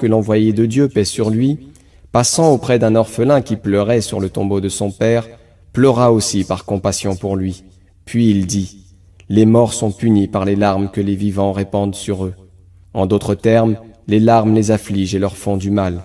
que l'envoyé de Dieu pèse sur lui, passant auprès d'un orphelin qui pleurait sur le tombeau de son père, pleura aussi par compassion pour lui. Puis il dit, Les morts sont punis par les larmes que les vivants répandent sur eux. En d'autres termes, les larmes les affligent et leur font du mal.